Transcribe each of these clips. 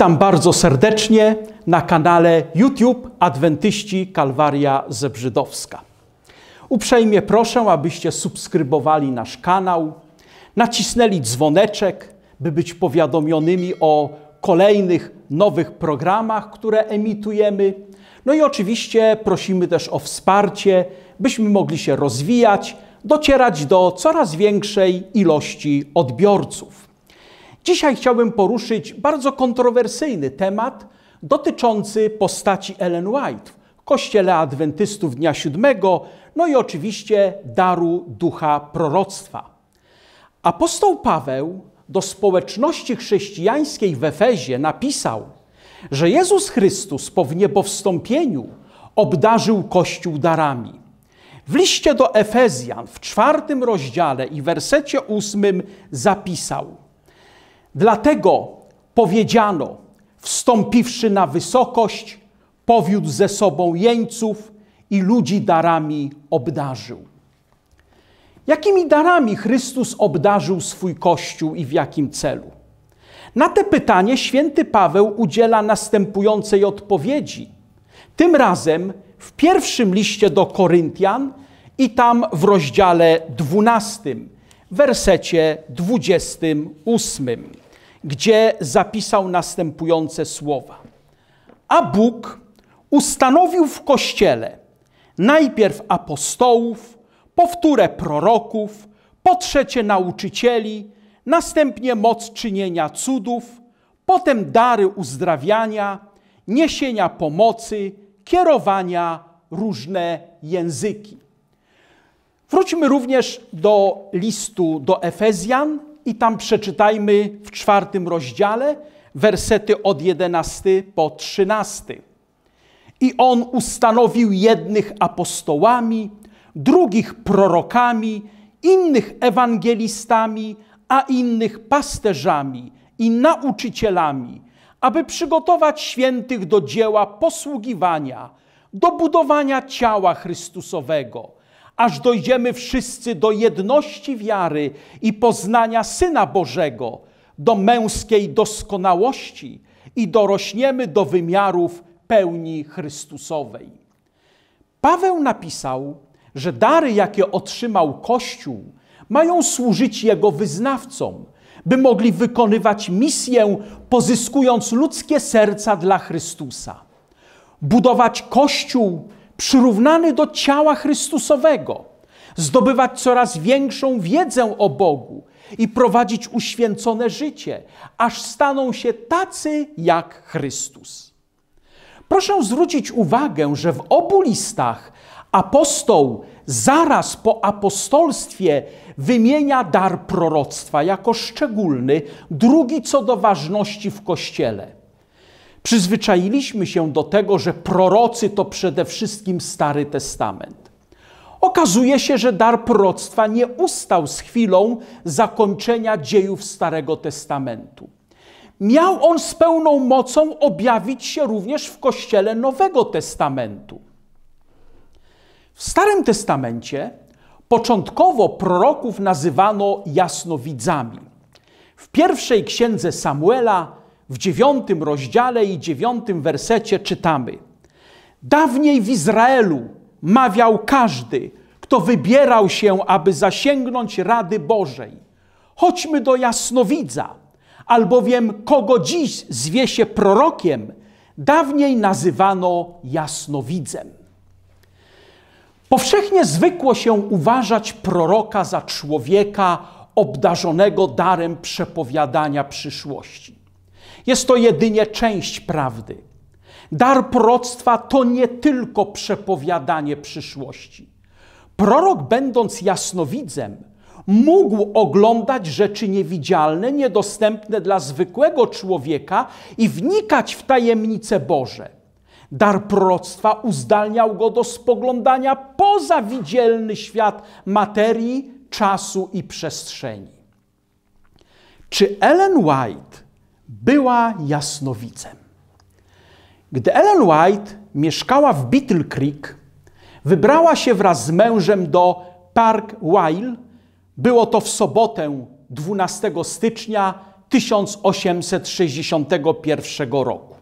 Witam bardzo serdecznie na kanale YouTube Adwentyści Kalwaria Zebrzydowska. Uprzejmie proszę, abyście subskrybowali nasz kanał, nacisnęli dzwoneczek, by być powiadomionymi o kolejnych nowych programach, które emitujemy. No i oczywiście prosimy też o wsparcie, byśmy mogli się rozwijać, docierać do coraz większej ilości odbiorców. Dzisiaj chciałbym poruszyć bardzo kontrowersyjny temat dotyczący postaci Ellen White w Kościele Adwentystów Dnia Siódmego, no i oczywiście daru ducha proroctwa. Apostoł Paweł do społeczności chrześcijańskiej w Efezie napisał, że Jezus Chrystus po wniebowstąpieniu obdarzył Kościół darami. W liście do Efezjan w czwartym rozdziale i wersecie ósmym zapisał – Dlatego powiedziano, wstąpiwszy na wysokość, powiódł ze sobą jeńców i ludzi darami obdarzył. Jakimi darami Chrystus obdarzył swój Kościół i w jakim celu? Na te pytanie święty Paweł udziela następującej odpowiedzi. Tym razem w pierwszym liście do Koryntian i tam w rozdziale 12, wersecie 28 gdzie zapisał następujące słowa. A Bóg ustanowił w kościele najpierw apostołów, powtórę proroków, po trzecie nauczycieli, następnie moc czynienia cudów, potem dary uzdrawiania, niesienia pomocy, kierowania różne języki. Wróćmy również do listu do Efezjan, i tam przeczytajmy w czwartym rozdziale wersety od 11 po 13. I on ustanowił jednych apostołami, drugich prorokami, innych ewangelistami, a innych pasterzami i nauczycielami, aby przygotować świętych do dzieła posługiwania, do budowania ciała Chrystusowego – aż dojdziemy wszyscy do jedności wiary i poznania Syna Bożego, do męskiej doskonałości i dorośniemy do wymiarów pełni Chrystusowej. Paweł napisał, że dary, jakie otrzymał Kościół, mają służyć jego wyznawcom, by mogli wykonywać misję, pozyskując ludzkie serca dla Chrystusa. Budować Kościół przyrównany do ciała Chrystusowego, zdobywać coraz większą wiedzę o Bogu i prowadzić uświęcone życie, aż staną się tacy jak Chrystus. Proszę zwrócić uwagę, że w obu listach apostoł zaraz po apostolstwie wymienia dar proroctwa jako szczególny, drugi co do ważności w Kościele. Przyzwyczailiśmy się do tego, że prorocy to przede wszystkim Stary Testament. Okazuje się, że dar proroctwa nie ustał z chwilą zakończenia dziejów Starego Testamentu. Miał on z pełną mocą objawić się również w kościele Nowego Testamentu. W Starym Testamencie początkowo proroków nazywano jasnowidzami. W pierwszej księdze Samuela w dziewiątym rozdziale i dziewiątym wersecie czytamy: Dawniej w Izraelu mawiał każdy, kto wybierał się, aby zasięgnąć rady Bożej. Chodźmy do jasnowidza, albowiem kogo dziś zwie się prorokiem, dawniej nazywano jasnowidzem. Powszechnie zwykło się uważać proroka za człowieka obdarzonego darem przepowiadania przyszłości. Jest to jedynie część prawdy. Dar proroctwa to nie tylko przepowiadanie przyszłości. Prorok, będąc jasnowidzem, mógł oglądać rzeczy niewidzialne, niedostępne dla zwykłego człowieka i wnikać w tajemnice Boże. Dar proroctwa uzdalniał go do spoglądania poza widzielny świat materii, czasu i przestrzeni. Czy Ellen White była jasnowidzem. Gdy Ellen White mieszkała w Beetle Creek, wybrała się wraz z mężem do Park Weil. Było to w sobotę 12 stycznia 1861 roku.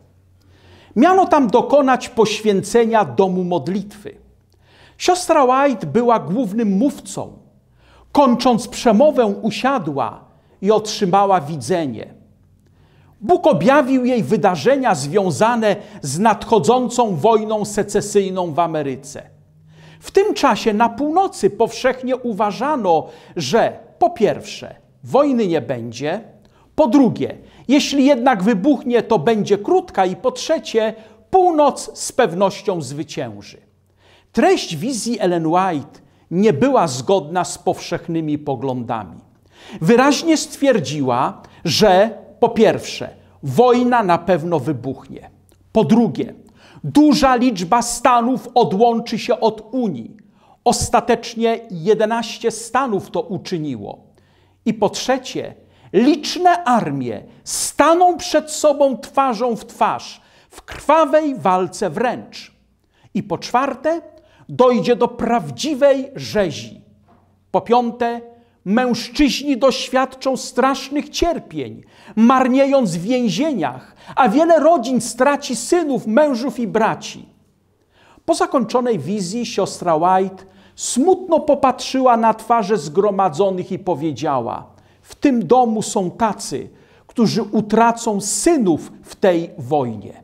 Miano tam dokonać poświęcenia domu modlitwy. Siostra White była głównym mówcą. Kończąc przemowę, usiadła i otrzymała widzenie. Bóg objawił jej wydarzenia związane z nadchodzącą wojną secesyjną w Ameryce. W tym czasie na północy powszechnie uważano, że po pierwsze, wojny nie będzie, po drugie, jeśli jednak wybuchnie, to będzie krótka i po trzecie, północ z pewnością zwycięży. Treść wizji Ellen White nie była zgodna z powszechnymi poglądami. Wyraźnie stwierdziła, że po pierwsze, wojna na pewno wybuchnie. Po drugie, duża liczba stanów odłączy się od Unii. Ostatecznie 11 stanów to uczyniło. I po trzecie, liczne armie staną przed sobą twarzą w twarz w krwawej walce wręcz. I po czwarte, dojdzie do prawdziwej rzezi. Po piąte, Mężczyźni doświadczą strasznych cierpień, marniejąc w więzieniach, a wiele rodzin straci synów, mężów i braci. Po zakończonej wizji siostra White smutno popatrzyła na twarze zgromadzonych i powiedziała: W tym domu są tacy, którzy utracą synów w tej wojnie.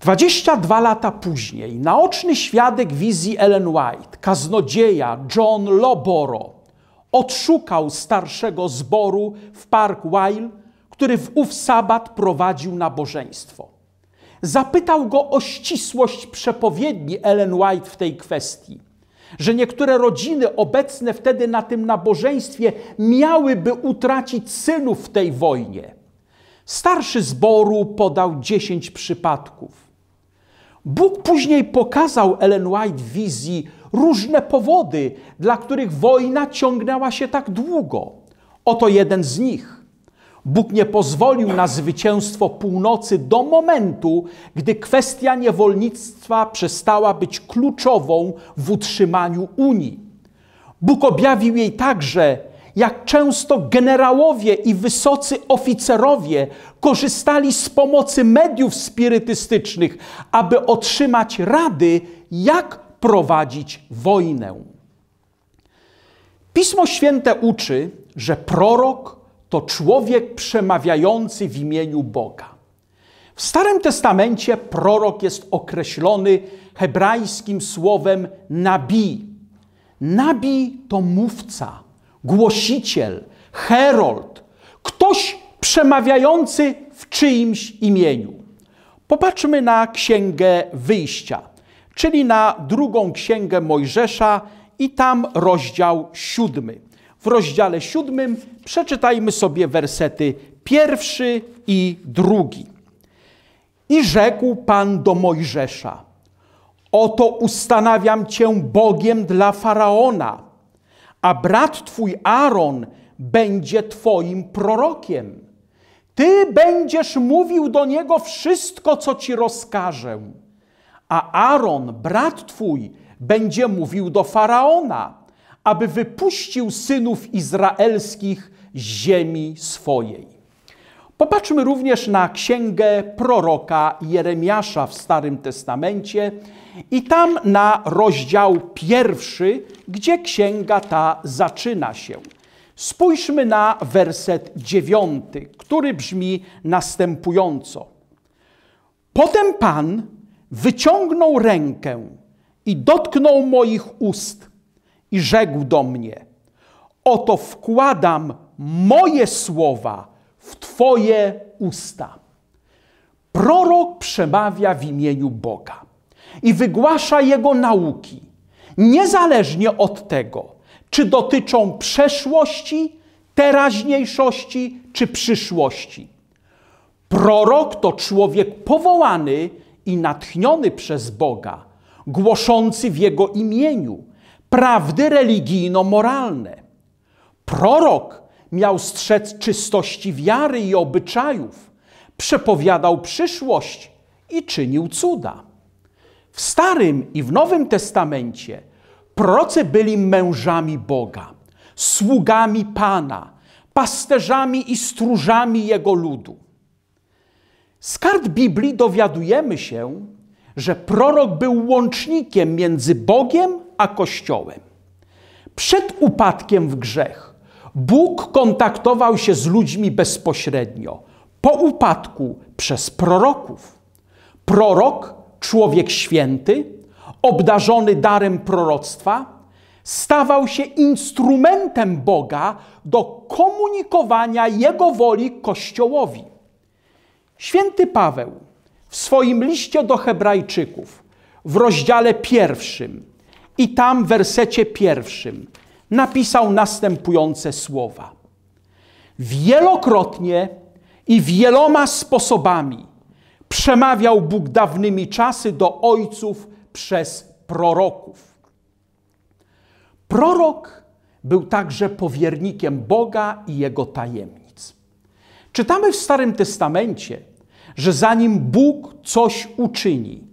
22 lata później naoczny świadek wizji Ellen White, kaznodzieja John Loboro, odszukał starszego zboru w Park Weil, który w ów sabat prowadził nabożeństwo. Zapytał go o ścisłość przepowiedni Ellen White w tej kwestii, że niektóre rodziny obecne wtedy na tym nabożeństwie miałyby utracić synów w tej wojnie. Starszy zboru podał dziesięć przypadków. Bóg później pokazał Ellen White w wizji różne powody, dla których wojna ciągnęła się tak długo. Oto jeden z nich. Bóg nie pozwolił na zwycięstwo północy do momentu, gdy kwestia niewolnictwa przestała być kluczową w utrzymaniu Unii. Bóg objawił jej także, jak często generałowie i wysocy oficerowie korzystali z pomocy mediów spirytystycznych, aby otrzymać rady, jak prowadzić wojnę. Pismo Święte uczy, że prorok to człowiek przemawiający w imieniu Boga. W Starym Testamencie prorok jest określony hebrajskim słowem nabi. Nabi to mówca, głosiciel, herold, ktoś przemawiający w czyimś imieniu. Popatrzmy na Księgę Wyjścia czyli na drugą księgę Mojżesza i tam rozdział siódmy. W rozdziale siódmym przeczytajmy sobie wersety pierwszy i drugi. I rzekł Pan do Mojżesza: Oto ustanawiam cię Bogiem dla faraona, a brat twój Aaron będzie twoim prorokiem. Ty będziesz mówił do niego wszystko, co ci rozkażę. A Aaron, brat twój, będzie mówił do faraona, aby wypuścił synów izraelskich z ziemi swojej. Popatrzmy również na księgę proroka Jeremiasza w Starym Testamencie i tam na rozdział pierwszy, gdzie księga ta zaczyna się. Spójrzmy na werset dziewiąty, który brzmi następująco. Potem Pan wyciągnął rękę i dotknął moich ust i rzekł do mnie: Oto wkładam moje słowa w Twoje usta. Prorok przemawia w imieniu Boga i wygłasza jego nauki, niezależnie od tego, czy dotyczą przeszłości, teraźniejszości czy przyszłości. Prorok to człowiek powołany i natchniony przez Boga, głoszący w Jego imieniu prawdy religijno-moralne. Prorok miał strzec czystości wiary i obyczajów, przepowiadał przyszłość i czynił cuda. W Starym i w Nowym Testamencie prorocy byli mężami Boga, sługami Pana, pasterzami i stróżami Jego ludu. Z kart Biblii dowiadujemy się, że prorok był łącznikiem między Bogiem a Kościołem. Przed upadkiem w grzech Bóg kontaktował się z ludźmi bezpośrednio, po upadku przez proroków. Prorok, człowiek święty, obdarzony darem proroctwa, stawał się instrumentem Boga do komunikowania Jego woli Kościołowi. Święty Paweł w swoim liście do Hebrajczyków w rozdziale pierwszym i tam w wersecie pierwszym napisał następujące słowa. Wielokrotnie i wieloma sposobami przemawiał Bóg dawnymi czasy do ojców przez proroków. Prorok był także powiernikiem Boga i jego tajemnic. Czytamy w Starym Testamencie, że zanim Bóg coś uczyni,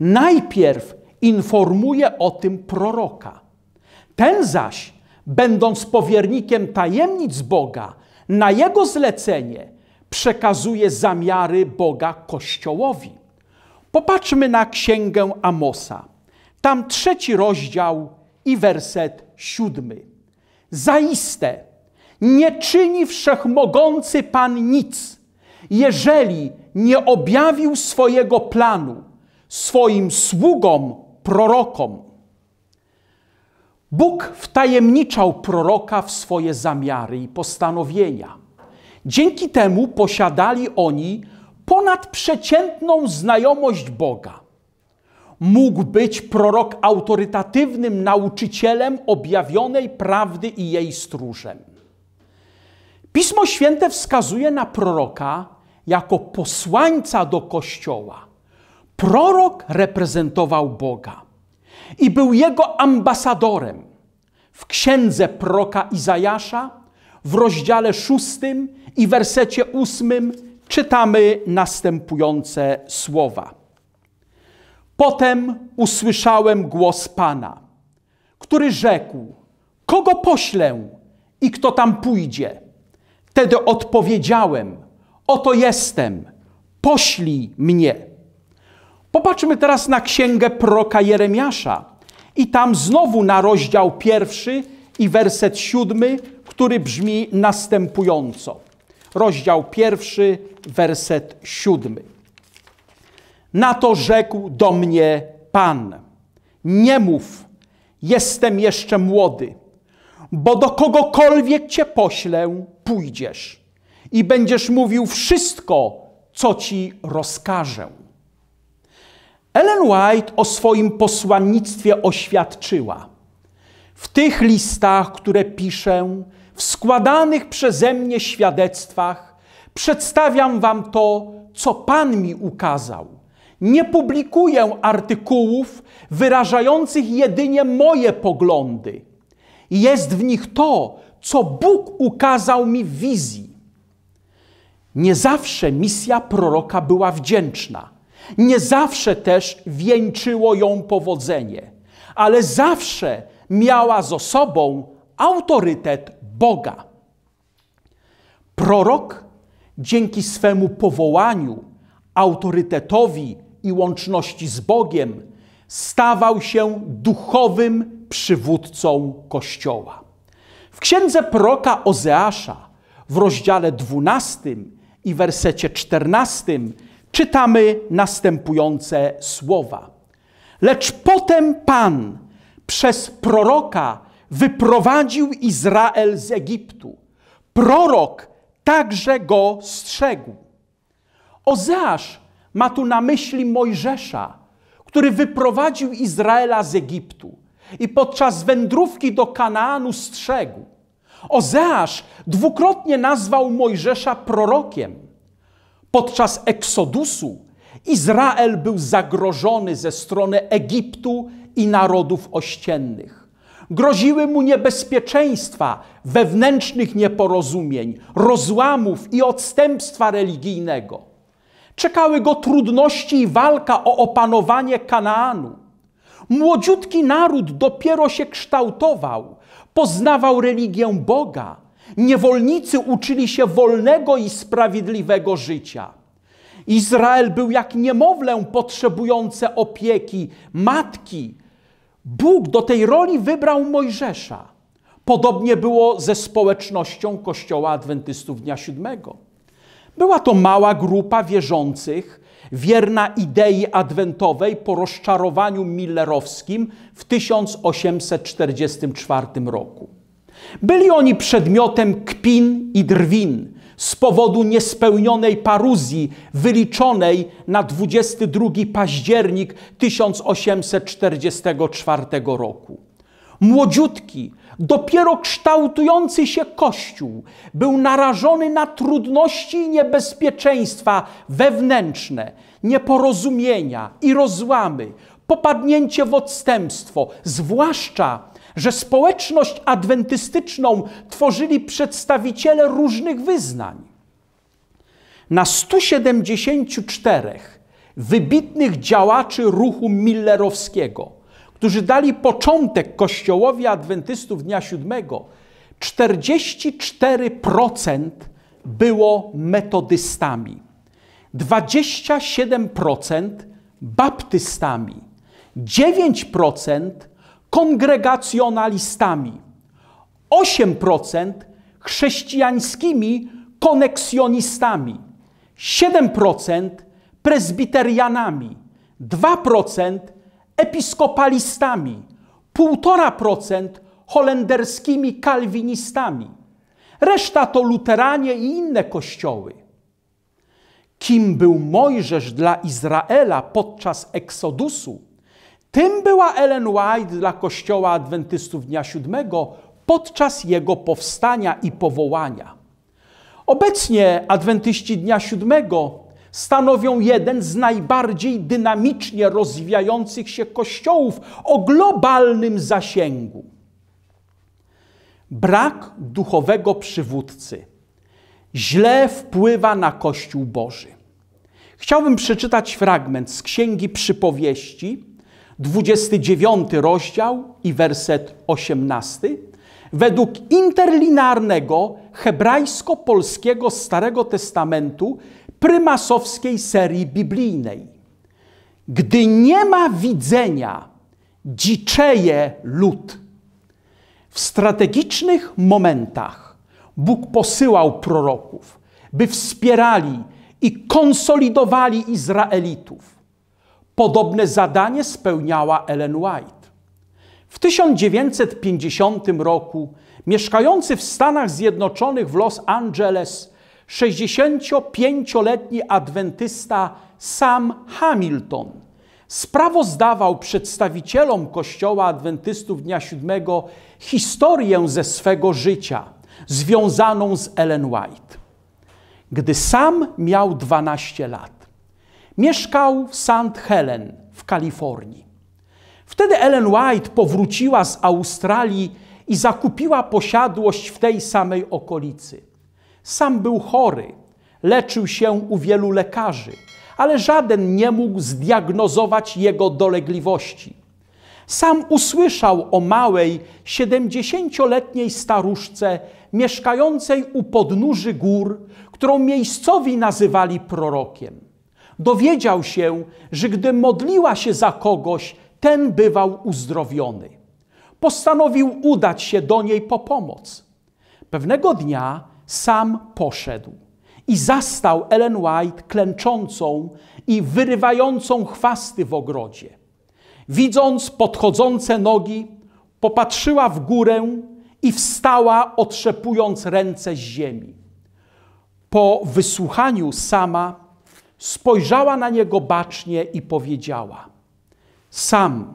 najpierw informuje o tym proroka. Ten zaś, będąc powiernikiem tajemnic Boga, na jego zlecenie przekazuje zamiary Boga Kościołowi. Popatrzmy na księgę Amosa. Tam trzeci rozdział i werset siódmy. Zaiste nie czyni wszechmogący Pan nic, jeżeli nie objawił swojego planu swoim sługom, prorokom. Bóg wtajemniczał proroka w swoje zamiary i postanowienia. Dzięki temu posiadali oni ponadprzeciętną znajomość Boga. Mógł być prorok autorytatywnym nauczycielem objawionej prawdy i jej stróżem. Pismo Święte wskazuje na proroka jako posłańca do kościoła. Prorok reprezentował Boga i był jego ambasadorem. W księdze proroka Izajasza w rozdziale szóstym i wersecie ósmym czytamy następujące słowa. Potem usłyszałem głos Pana, który rzekł: Kogo poślę i kto tam pójdzie? Wtedy odpowiedziałem: Oto jestem, poślij mnie. Popatrzmy teraz na księgę proka Jeremiasza. I tam znowu na rozdział pierwszy i werset siódmy, który brzmi następująco. Rozdział pierwszy, werset siódmy. Na to rzekł do mnie Pan: Nie mów, jestem jeszcze młody, bo do kogokolwiek cię poślę, pójdziesz i będziesz mówił wszystko, co ci rozkażę. Ellen White o swoim posłannictwie oświadczyła. W tych listach, które piszę, w składanych przeze mnie świadectwach, przedstawiam wam to, co Pan mi ukazał. Nie publikuję artykułów wyrażających jedynie moje poglądy. Jest w nich to, co Bóg ukazał mi w wizji. Nie zawsze misja proroka była wdzięczna. Nie zawsze też wieńczyło ją powodzenie, ale zawsze miała z sobą autorytet Boga. Prorok dzięki swemu powołaniu, autorytetowi i łączności z Bogiem stawał się duchowym przywódcą Kościoła. W księdze proroka Ozeasza w rozdziale 12 i wersecie 14 czytamy następujące słowa. Lecz potem Pan przez proroka wyprowadził Izrael z Egiptu. Prorok także go strzegł. Ozeasz ma tu na myśli Mojżesza, który wyprowadził Izraela z Egiptu i podczas wędrówki do Kanaanu strzegł. Ozeasz dwukrotnie nazwał Mojżesza prorokiem. Podczas eksodusu Izrael był zagrożony ze strony Egiptu i narodów ościennych. Groziły mu niebezpieczeństwa wewnętrznych nieporozumień, rozłamów i odstępstwa religijnego. Czekały go trudności i walka o opanowanie Kanaanu. Młodziutki naród dopiero się kształtował, poznawał religię Boga. Niewolnicy uczyli się wolnego i sprawiedliwego życia. Izrael był jak niemowlę potrzebujące opieki, matki. Bóg do tej roli wybrał Mojżesza. Podobnie było ze społecznością Kościoła Adwentystów Dnia Siódmego. Była to mała grupa wierzących, wierna idei adwentowej po rozczarowaniu millerowskim w 1844 roku. Byli oni przedmiotem kpin i drwin z powodu niespełnionej paruzji wyliczonej na 22 październik 1844 roku młodziutki, dopiero kształtujący się Kościół był narażony na trudności i niebezpieczeństwa wewnętrzne, nieporozumienia i rozłamy, popadnięcie w odstępstwo, zwłaszcza że społeczność adwentystyczną tworzyli przedstawiciele różnych wyznań. Na 174 wybitnych działaczy ruchu millerowskiego którzy dali początek Kościołowi Adwentystów Dnia Siódmego, 44% było metodystami, 27% baptystami, 9% kongregacjonalistami, 8% chrześcijańskimi koneksjonistami, 7% prezbiterianami, 2% episkopalistami, 1,5% holenderskimi kalwinistami. Reszta to luteranie i inne kościoły. Kim był Mojżesz dla Izraela podczas eksodusu, tym była Ellen White dla Kościoła Adwentystów Dnia Siódmego podczas jego powstania i powołania. Obecnie adwentyści Dnia Siódmego stanowią jeden z najbardziej dynamicznie rozwijających się kościołów o globalnym zasięgu. Brak duchowego przywódcy źle wpływa na Kościół Boży. Chciałbym przeczytać fragment z Księgi Przypowieści, 29 rozdział i werset 18, według interlinarnego hebrajsko-polskiego Starego Testamentu prymasowskiej serii biblijnej. Gdy nie ma widzenia, dziczeje lud. W strategicznych momentach Bóg posyłał proroków, by wspierali i konsolidowali Izraelitów. Podobne zadanie spełniała Ellen White. W 1950 roku mieszkający w Stanach Zjednoczonych w Los Angeles 65-letni adwentysta Sam Hamilton sprawozdawał przedstawicielom Kościoła Adwentystów Dnia Siódmego historię ze swego życia związaną z Ellen White. Gdy sam miał 12 lat, mieszkał w St. Helen w Kalifornii. Wtedy Ellen White powróciła z Australii i zakupiła posiadłość w tej samej okolicy. Sam był chory, leczył się u wielu lekarzy, ale żaden nie mógł zdiagnozować jego dolegliwości. Sam usłyszał o małej, siedemdziesięcioletniej staruszce mieszkającej u podnóży gór, którą miejscowi nazywali prorokiem. Dowiedział się, że gdy modliła się za kogoś, ten bywał uzdrowiony. Postanowił udać się do niej po pomoc. Pewnego dnia sam poszedł i zastał Ellen White klęczącą i wyrywającą chwasty w ogrodzie. Widząc podchodzące nogi, popatrzyła w górę i wstała, otrzepując ręce z ziemi. Po wysłuchaniu sama spojrzała na niego bacznie i powiedziała: Sam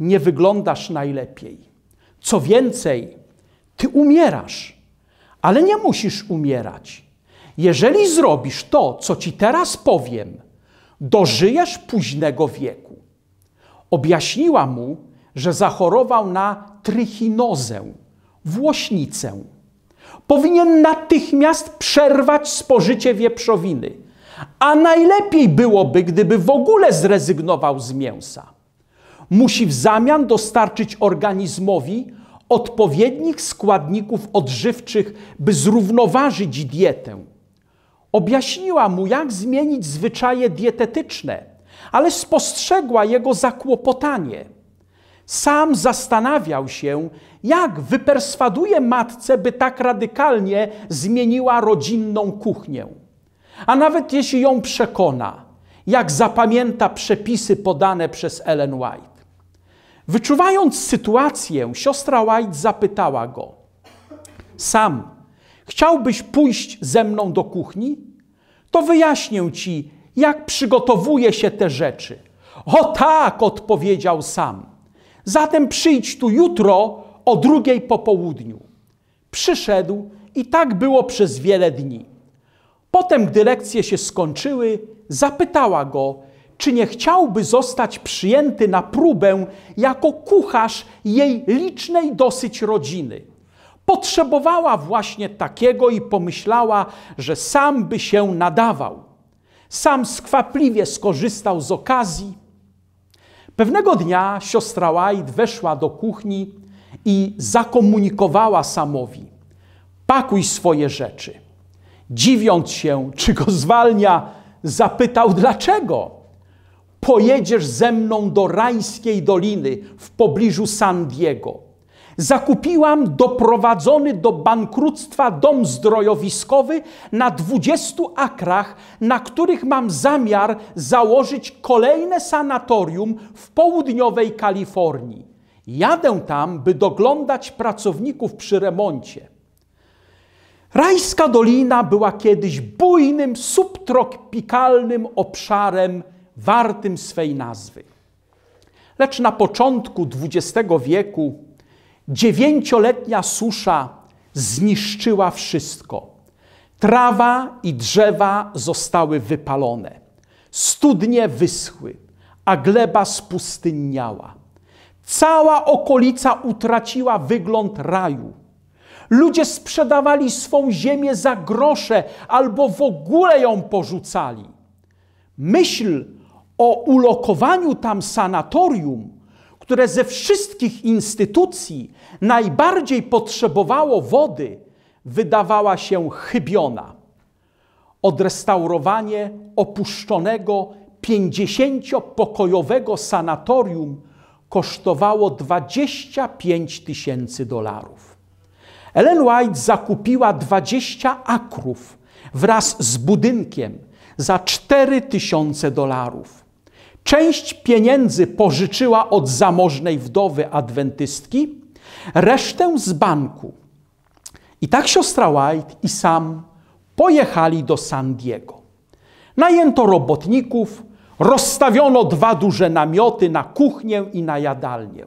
nie wyglądasz najlepiej. Co więcej, ty umierasz ale nie musisz umierać. Jeżeli zrobisz to, co ci teraz powiem, dożyjesz późnego wieku. Objaśniła mu, że zachorował na trychinozę, włośnicę. Powinien natychmiast przerwać spożycie wieprzowiny, a najlepiej byłoby, gdyby w ogóle zrezygnował z mięsa. Musi w zamian dostarczyć organizmowi odpowiednich składników odżywczych, by zrównoważyć dietę. Objaśniła mu, jak zmienić zwyczaje dietetyczne, ale spostrzegła jego zakłopotanie. Sam zastanawiał się, jak wyperswaduje matce, by tak radykalnie zmieniła rodzinną kuchnię. A nawet jeśli ją przekona, jak zapamięta przepisy podane przez Ellen White. Wyczuwając sytuację, siostra White zapytała go: Sam, chciałbyś pójść ze mną do kuchni? To wyjaśnię ci, jak przygotowuje się te rzeczy. O tak, odpowiedział sam. Zatem przyjdź tu jutro o drugiej po południu. Przyszedł i tak było przez wiele dni. Potem, gdy lekcje się skończyły, zapytała go, czy nie chciałby zostać przyjęty na próbę jako kucharz jej licznej dosyć rodziny. Potrzebowała właśnie takiego i pomyślała, że sam by się nadawał. Sam skwapliwie skorzystał z okazji. Pewnego dnia siostra White weszła do kuchni i zakomunikowała Samowi: Pakuj swoje rzeczy. Dziwiąc się, czy go zwalnia, zapytał dlaczego pojedziesz ze mną do rajskiej doliny w pobliżu San Diego. Zakupiłam doprowadzony do bankructwa dom zdrojowiskowy na 20 akrach, na których mam zamiar założyć kolejne sanatorium w południowej Kalifornii. Jadę tam, by doglądać pracowników przy remoncie. Rajska Dolina była kiedyś bujnym, subtropikalnym obszarem wartym swej nazwy. Lecz na początku XX wieku dziewięcioletnia susza zniszczyła wszystko. Trawa i drzewa zostały wypalone, studnie wyschły, a gleba spustynniała. Cała okolica utraciła wygląd raju. Ludzie sprzedawali swą ziemię za grosze albo w ogóle ją porzucali. Myśl o ulokowaniu tam sanatorium, które ze wszystkich instytucji najbardziej potrzebowało wody, wydawała się chybiona. Odrestaurowanie opuszczonego pięćdziesięciopokojowego sanatorium kosztowało 25 tysięcy dolarów. Ellen White zakupiła 20 akrów wraz z budynkiem za 4 tysiące dolarów Część pieniędzy pożyczyła od zamożnej wdowy adwentystki, resztę z banku. I tak siostra White i sam pojechali do San Diego. Najęto robotników, rozstawiono dwa duże namioty na kuchnię i na jadalnię.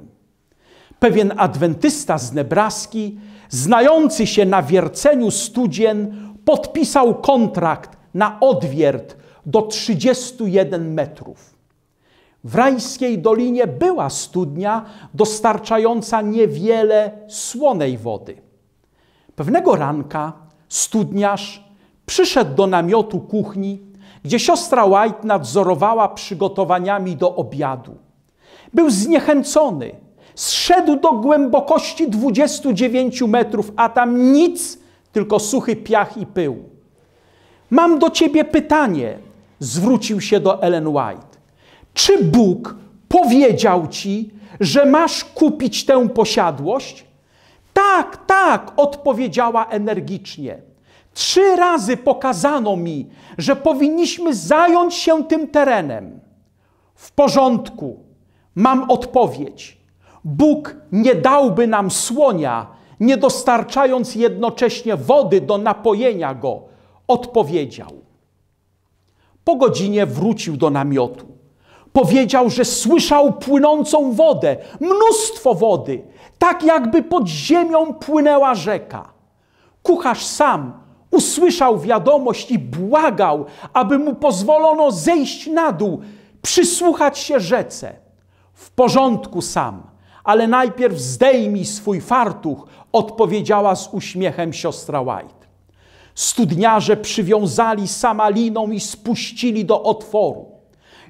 Pewien adwentysta z Nebraski, znający się na wierceniu studzien, podpisał kontrakt na odwiert do 31 metrów. W rajskiej dolinie była studnia dostarczająca niewiele słonej wody. Pewnego ranka studniarz przyszedł do namiotu kuchni, gdzie siostra White nadzorowała przygotowaniami do obiadu. Był zniechęcony. Zszedł do głębokości 29 metrów, a tam nic, tylko suchy piach i pył. Mam do ciebie pytanie, zwrócił się do Ellen White. Czy Bóg powiedział ci, że masz kupić tę posiadłość? Tak, tak, odpowiedziała energicznie. Trzy razy pokazano mi, że powinniśmy zająć się tym terenem. W porządku, mam odpowiedź. Bóg nie dałby nam słonia, nie dostarczając jednocześnie wody do napojenia go, odpowiedział. Po godzinie wrócił do namiotu powiedział, że słyszał płynącą wodę, mnóstwo wody, tak jakby pod ziemią płynęła rzeka. Kucharz sam usłyszał wiadomość i błagał, aby mu pozwolono zejść na dół, przysłuchać się rzece. W porządku sam, ale najpierw zdejmij swój fartuch, odpowiedziała z uśmiechem siostra White. Studniarze przywiązali liną i spuścili do otworu.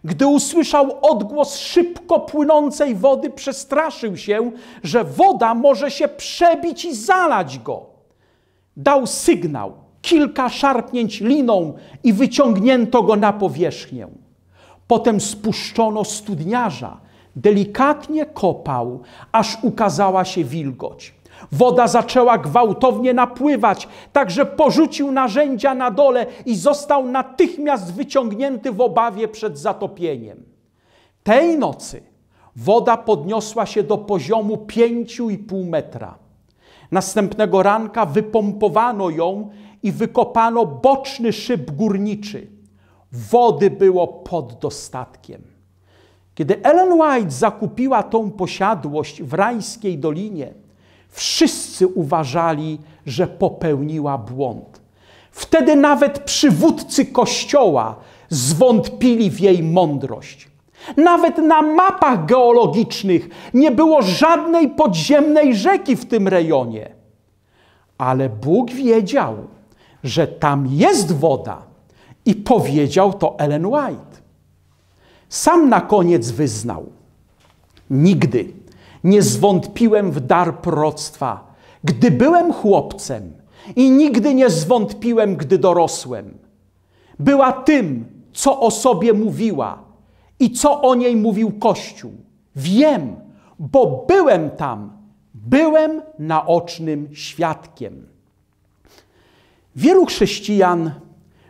Gdy usłyszał odgłos szybko płynącej wody, przestraszył się, że woda może się przebić i zalać go. Dał sygnał, kilka szarpnięć liną i wyciągnięto go na powierzchnię. Potem spuszczono studniarza, delikatnie kopał, aż ukazała się wilgoć. Woda zaczęła gwałtownie napływać, także porzucił narzędzia na dole i został natychmiast wyciągnięty w obawie przed zatopieniem. Tej nocy woda podniosła się do poziomu 5,5 metra. Następnego ranka wypompowano ją i wykopano boczny szyb górniczy. Wody było pod dostatkiem. Kiedy Ellen White zakupiła tą posiadłość w rajskiej dolinie, Wszyscy uważali, że popełniła błąd. Wtedy nawet przywódcy kościoła zwątpili w jej mądrość. Nawet na mapach geologicznych nie było żadnej podziemnej rzeki w tym rejonie. Ale Bóg wiedział, że tam jest woda i powiedział to Ellen White. Sam na koniec wyznał: Nigdy nie zwątpiłem w dar proroctwa, gdy byłem chłopcem i nigdy nie zwątpiłem, gdy dorosłem. Była tym, co o sobie mówiła i co o niej mówił Kościół. Wiem, bo byłem tam, byłem naocznym świadkiem. Wielu chrześcijan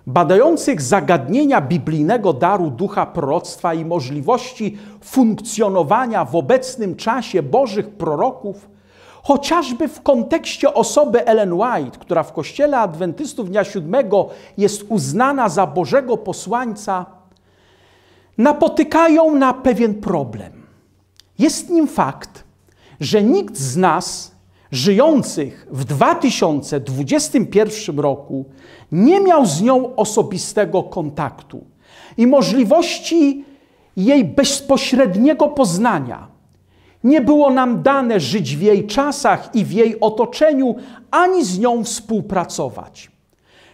badających zagadnienia biblijnego daru ducha proroctwa i możliwości funkcjonowania w obecnym czasie Bożych proroków, chociażby w kontekście osoby Ellen White, która w Kościele Adwentystów Dnia Siódmego jest uznana za Bożego posłańca, napotykają na pewien problem. Jest nim fakt, że nikt z nas żyjących w 2021 roku nie miał z nią osobistego kontaktu i możliwości jej bezpośredniego poznania. Nie było nam dane żyć w jej czasach i w jej otoczeniu, ani z nią współpracować.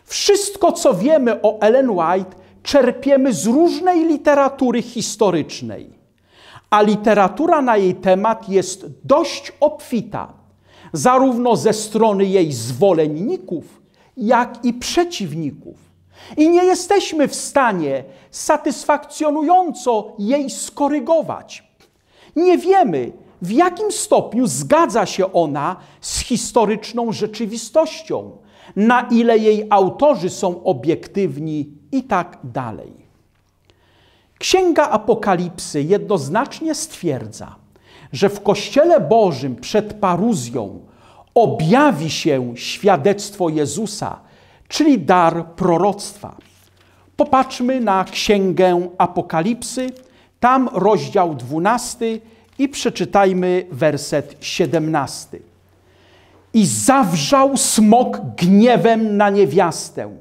Wszystko, co wiemy o Ellen White, czerpiemy z różnej literatury historycznej, a literatura na jej temat jest dość obfita zarówno ze strony jej zwolenników, jak i przeciwników. I nie jesteśmy w stanie satysfakcjonująco jej skorygować. Nie wiemy, w jakim stopniu zgadza się ona z historyczną rzeczywistością, na ile jej autorzy są obiektywni i tak dalej. Księga Apokalipsy jednoznacznie stwierdza, że w Kościele Bożym przed paruzją objawi się świadectwo Jezusa, czyli dar proroctwa. Popatrzmy na Księgę Apokalipsy, tam rozdział 12 i przeczytajmy werset 17. I zawrzał smok gniewem na niewiastę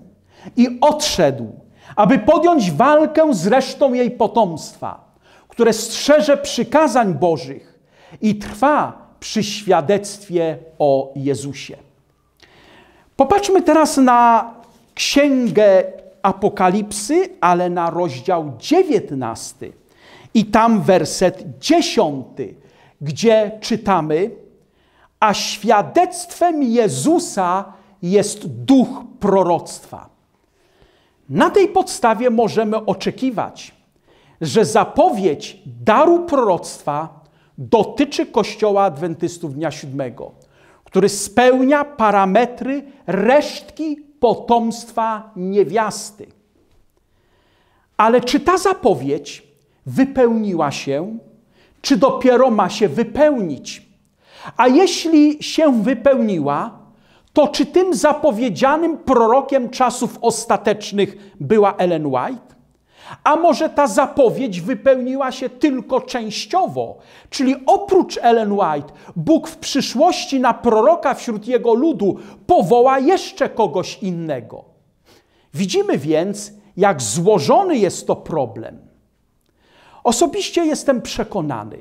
i odszedł, aby podjąć walkę z resztą jej potomstwa, które strzeże przykazań Bożych i trwa przy świadectwie o Jezusie. Popatrzmy teraz na księgę Apokalipsy, ale na rozdział 19 i tam werset 10, gdzie czytamy: A świadectwem Jezusa jest duch proroctwa. Na tej podstawie możemy oczekiwać, że zapowiedź daru proroctwa dotyczy Kościoła Adwentystów Dnia Siódmego, który spełnia parametry resztki potomstwa niewiasty. Ale czy ta zapowiedź wypełniła się, czy dopiero ma się wypełnić? A jeśli się wypełniła, to czy tym zapowiedzianym prorokiem czasów ostatecznych była Ellen White? A może ta zapowiedź wypełniła się tylko częściowo? Czyli oprócz Ellen White, Bóg w przyszłości na proroka wśród jego ludu powoła jeszcze kogoś innego. Widzimy więc, jak złożony jest to problem. Osobiście jestem przekonany,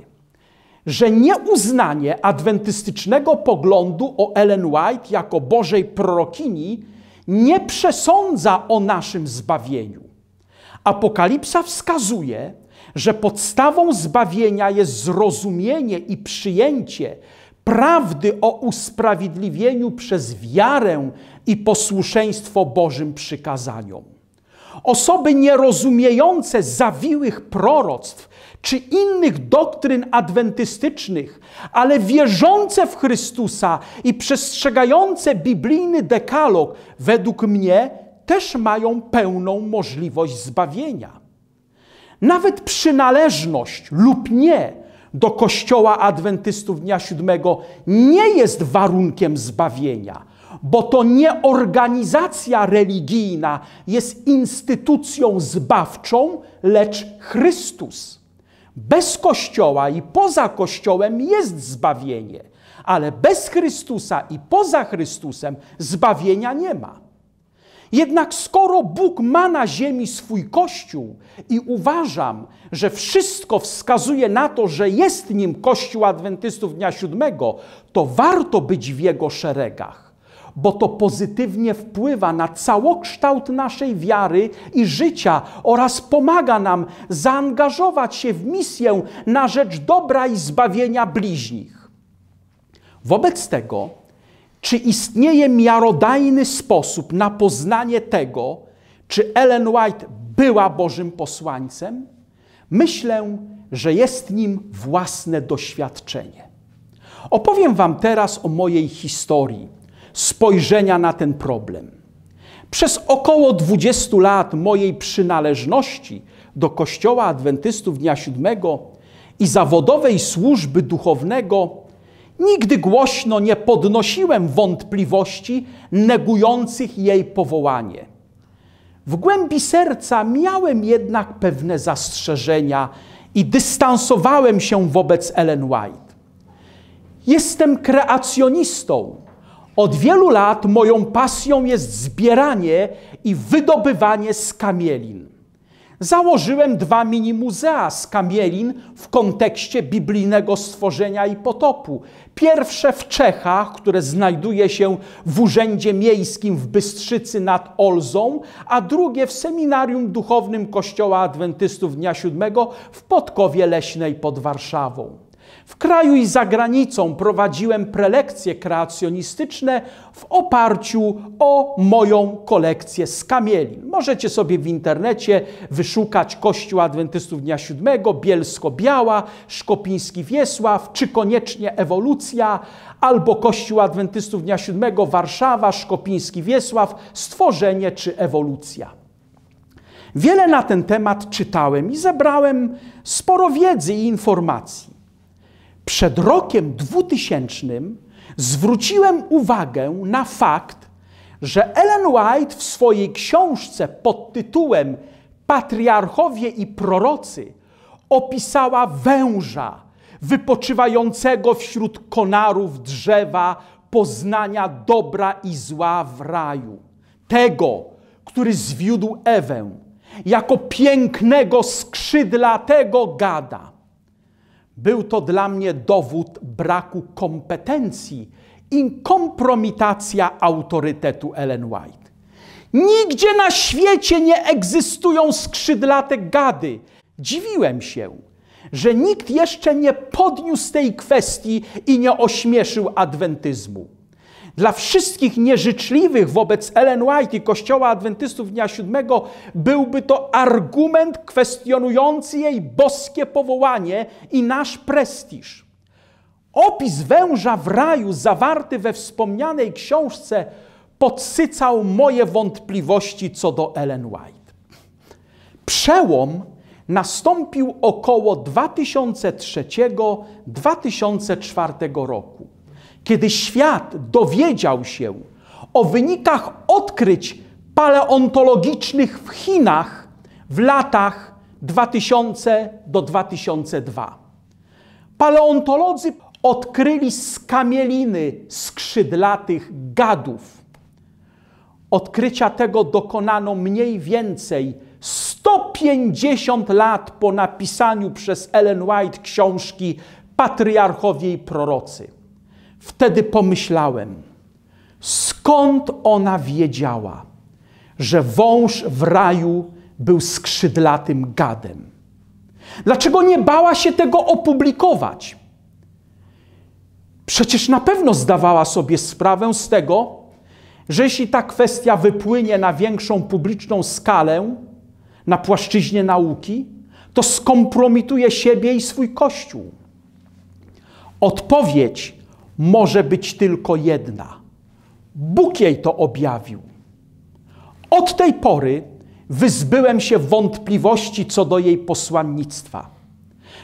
że nieuznanie adwentystycznego poglądu o Ellen White jako Bożej prorokini nie przesądza o naszym zbawieniu. Apokalipsa wskazuje, że podstawą zbawienia jest zrozumienie i przyjęcie prawdy o usprawiedliwieniu przez wiarę i posłuszeństwo Bożym przykazaniom. Osoby nierozumiejące zawiłych proroctw czy innych doktryn adwentystycznych, ale wierzące w Chrystusa i przestrzegające biblijny dekalog, według mnie też mają pełną możliwość zbawienia. Nawet przynależność lub nie do Kościoła Adwentystów Dnia Siódmego nie jest warunkiem zbawienia, bo to nie organizacja religijna jest instytucją zbawczą, lecz Chrystus. Bez Kościoła i poza Kościołem jest zbawienie, ale bez Chrystusa i poza Chrystusem zbawienia nie ma. Jednak skoro Bóg ma na ziemi swój kościół i uważam, że wszystko wskazuje na to, że jest nim kościół adwentystów dnia siódmego, to warto być w jego szeregach, bo to pozytywnie wpływa na całokształt naszej wiary i życia oraz pomaga nam zaangażować się w misję na rzecz dobra i zbawienia bliźnich. Wobec tego, czy istnieje miarodajny sposób na poznanie tego, czy Ellen White była Bożym posłańcem? Myślę, że jest nim własne doświadczenie. Opowiem Wam teraz o mojej historii, spojrzenia na ten problem. Przez około 20 lat mojej przynależności do Kościoła Adwentystów Dnia Siódmego i zawodowej służby duchownego Nigdy głośno nie podnosiłem wątpliwości negujących jej powołanie. W głębi serca miałem jednak pewne zastrzeżenia i dystansowałem się wobec Ellen White. Jestem kreacjonistą. Od wielu lat moją pasją jest zbieranie i wydobywanie skamielin. Założyłem dwa mini muzea z kamielin w kontekście biblijnego stworzenia i potopu. Pierwsze w Czechach, które znajduje się w Urzędzie Miejskim w Bystrzycy nad Olzą, a drugie w Seminarium Duchownym Kościoła Adwentystów Dnia Siódmego w Podkowie Leśnej pod Warszawą. W kraju i za granicą prowadziłem prelekcje kreacjonistyczne w oparciu o moją kolekcję skamielin. Możecie sobie w internecie wyszukać Kościół Adwentystów Dnia Siódmego, Bielsko-Biała, Szkopiński Wiesław, czy koniecznie ewolucja, albo Kościół Adwentystów Dnia Siódmego, Warszawa, Szkopiński Wiesław, stworzenie czy ewolucja. Wiele na ten temat czytałem i zebrałem sporo wiedzy i informacji przed rokiem 2000 zwróciłem uwagę na fakt, że Ellen White w swojej książce pod tytułem Patriarchowie i prorocy opisała węża wypoczywającego wśród konarów drzewa poznania dobra i zła w raju. Tego, który zwiódł Ewę, jako pięknego skrzydlatego gada. Był to dla mnie dowód braku kompetencji i kompromitacja autorytetu Ellen White. Nigdzie na świecie nie egzystują skrzydlate gady. Dziwiłem się, że nikt jeszcze nie podniósł tej kwestii i nie ośmieszył adwentyzmu. Dla wszystkich nieżyczliwych wobec Ellen White i Kościoła Adwentystów Dnia Siódmego byłby to argument kwestionujący jej boskie powołanie i nasz prestiż. Opis węża w raju zawarty we wspomnianej książce podsycał moje wątpliwości co do Ellen White. Przełom nastąpił około 2003-2004 roku. Kiedy świat dowiedział się o wynikach odkryć paleontologicznych w Chinach w latach 2000 do 2002. Paleontolodzy odkryli skamieliny skrzydlatych gadów. Odkrycia tego dokonano mniej więcej 150 lat po napisaniu przez Ellen White książki Patriarchowie i prorocy. Wtedy pomyślałem, skąd ona wiedziała, że wąż w raju był skrzydlatym gadem? Dlaczego nie bała się tego opublikować? Przecież na pewno zdawała sobie sprawę z tego, że jeśli ta kwestia wypłynie na większą publiczną skalę, na płaszczyźnie nauki, to skompromituje siebie i swój Kościół. Odpowiedź może być tylko jedna. Bóg jej to objawił. Od tej pory wyzbyłem się wątpliwości co do jej posłannictwa.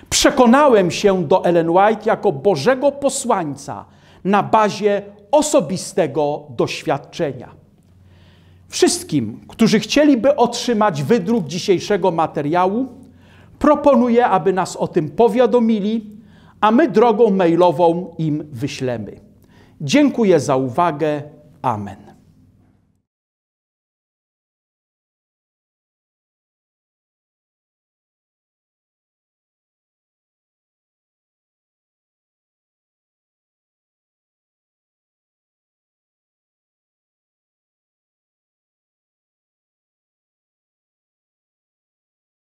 Przekonałem się do Ellen White jako Bożego posłańca na bazie osobistego doświadczenia. Wszystkim, którzy chcieliby otrzymać wydruk dzisiejszego materiału, proponuję, aby nas o tym powiadomili a my drogą mailową im wyślemy. Dziękuję za uwagę. Amen.